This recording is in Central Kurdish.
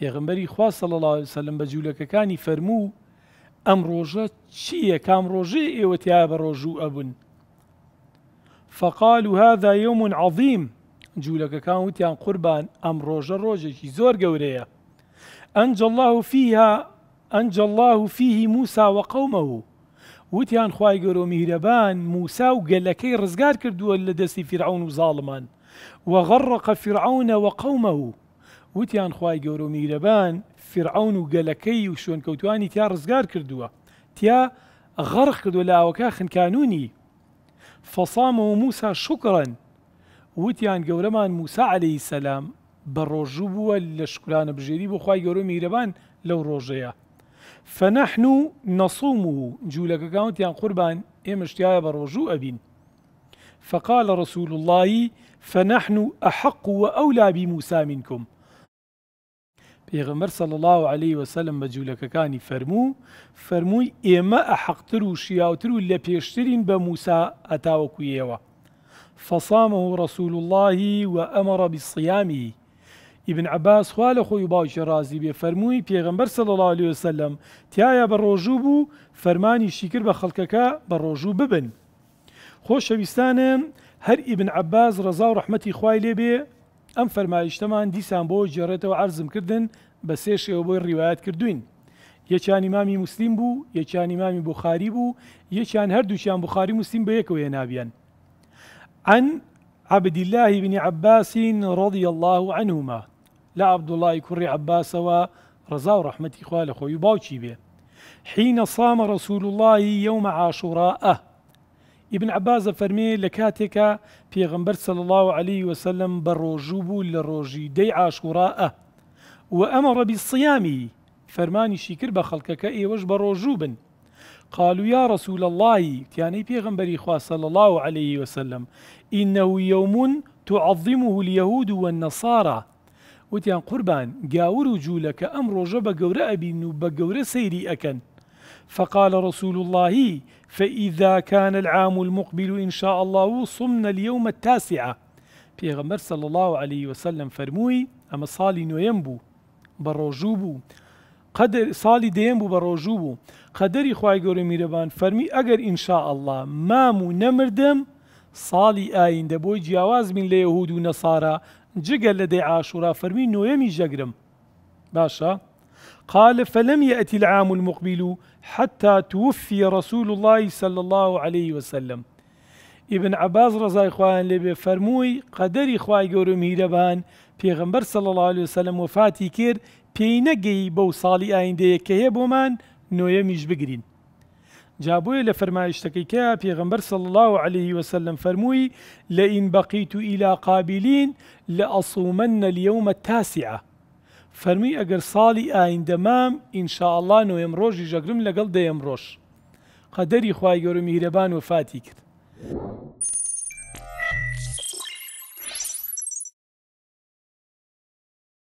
پێغمبەری خوا صلى الله عليه وسلم بجولك فەرموو فرمو امروجه چییە کام ڕۆژێ ئێوە تیا بە ڕۆژوو فقالوا هذا يوم عظيم جولك كان وتيان قربان ام ڕۆژە ڕۆژێکی زور گەورەیە انجى الله فيها انجى الله فيه موسى وقومه وتيان خواي گەۆ مهربان موسى و گەلەکەی ڕزگار کردووە لە فرعون و وغرق فرعون وقومه وتیان خی گەورە و میرەبان فرعون و گەلەکەی و شوێنکەوتانی تیا ڕزگار کردووە تیا غەرق کردو لاوەکە خنکانونی فەسام و موسا شکڕن وتیان گەورەمان موسا عليهەی سەسلام بە ڕۆژوو بووە لە شکرانە بژێری بۆ خی گەورە میرەبان لەو ڕۆژەیە فەنەحن و نەسووم و جوولەکەگاوتیان قوربان ئێمەشتیایە بە ڕۆژوو ئەبین فقال رسول الله فنحن أحق وأولى بموسى منكم پێغمەر سەڵ الله عليه وسلم بە جوولەکەەکانی فەرموو فەرمووی ئێمە ئەحەقتر و شیاوتر و لە پێشترین بە موسا ئەتاوەکویەوە فەسامە و ڕسول اللهی و ئەمەڕە بیسیامی ئیبن عباس خوا لە خۆی باوکی ڕازی بێ فەرمووی پێغمبەر سەڵ الله عليه وسلم تایە بە ڕۆژوو بوو فەرمانی شیکر بە خەڵکەکە بە ڕۆژوو ببن خۆشەویستانە هەر ئیبن عباس ڕزا و ڕحمەتی خوای لێبێ ئەم فەرمایشتەمان دیسان بۆ جێڕێتەوە عرزم کردن بە سێ شێوە بۆی ڕیواەت کردوین یەکیان ئیمامی مسلیم بوو یەکیان ئیمامی بخاری بوو یەکیان هەردووچیان بخاری مسلیم بە یەکەوە نابیان عن عبد الله بن عباس رضي الله عنهما لا عبد الله كري عباس و رضا ورحمة إخوة خوي باوشي به حين صام رسول الله يوم عاشوراء ابن عباس فرمي لكاتك في غنبر صلى الله عليه وسلم بالرجوب للرجي دي عاشوراء وأمر بالصيام فرماني شكر بە كأي وجب رجوبا قالوا يا رسول الله في غنبري خوا صلى الله عليه وسلم إنه يوم تعظمه اليهود والنصارى وتيان قربان قاور جولك أمر جب أبي نوب جور سيري أكن فقال رسول الله فإذا كان العام المقبل إن شاء الله صمنا اليوم التاسعة غمر صلى الله عليه وسلم فرموي أما صالي نويمبو بەڕۆژوو قدر قەدر دیم بو بوو بە ڕۆژوو بوو قەدەری خی گەورە میرەبان فەرمی الله ما مو نمردم ساڵی ئایندە بۆی جیاواز من لە یهود و لدي جگە لە دەی عاشورا فەرمی نوێمی جگرم باشە قال فلم يأتي العام المقبل حتى توفي رسول الله صلى الله عليه وسلم ئیبن عباز ڕزای خوۆیان لێبێ فەرمووی قەدەری خوای گەور و میرەبان پێغمبەر سەڵ الله وسلم وفاتی کرد پێی نەگەی بەو ساڵی ئایندەیە کە هەیە بۆمان نوۆیەمیش بگرین جابۆیە لە فەرمایشتەکەی کە پێغمبەر سڵ الله عليه وسلم فەرمووی لە ئین بەقیت و ئیلا قابلین لە ئەسوومەن نەلیەومە تاسیە فەرمی ئەگەر ساڵی ئایندەمام ئینشاءله نوێم ڕۆژی ژەگرم لەگەڵ دەیەم ڕۆژ قەدەری خوای گەورم میرەبان وفاتی کرد you